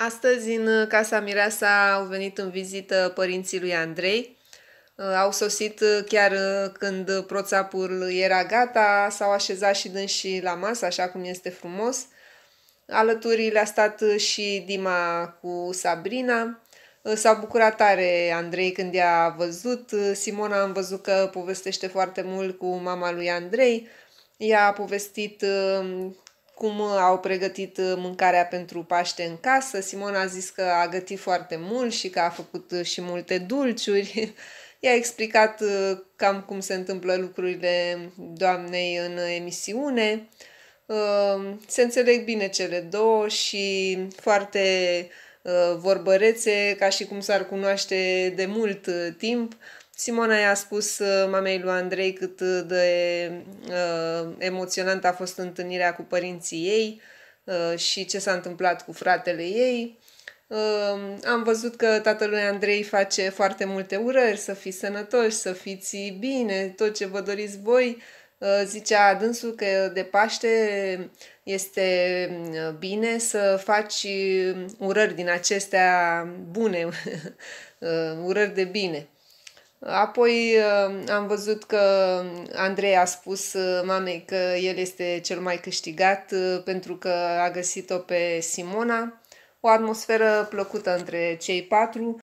Astăzi, în uh, Casa Mireasa, au venit în vizită părinții lui Andrei. Uh, au sosit uh, chiar când proțapul era gata, s-au așezat și dânsii la masă, așa cum este frumos. Alături le-a stat și Dima cu Sabrina. S-a bucurat tare Andrei când i-a văzut. Simona am văzut că povestește foarte mult cu mama lui Andrei. I-a povestit cum uh, au pregătit uh, mâncarea pentru Paște în casă. Simona a zis că a gătit foarte mult și că a făcut uh, și multe dulciuri. I-a explicat cam cum se întâmplă lucrurile doamnei în emisiune. Se înțeleg bine cele două și foarte Uh, vorbărețe, ca și cum s-ar cunoaște de mult uh, timp. Simona i-a spus uh, mamei lui Andrei cât de uh, emoționant a fost întâlnirea cu părinții ei uh, și ce s-a întâmplat cu fratele ei. Uh, am văzut că tatălui Andrei face foarte multe urări, să fiți sănătoși, să fiți bine, tot ce vă doriți voi, Uh, zicea dânsul că de Paște este uh, bine să faci uh, urări din acestea bune, urări de bine. Apoi am văzut că Andrei a spus mamei că el este cel mai câștigat pentru că a găsit-o pe Simona. O atmosferă plăcută între cei patru.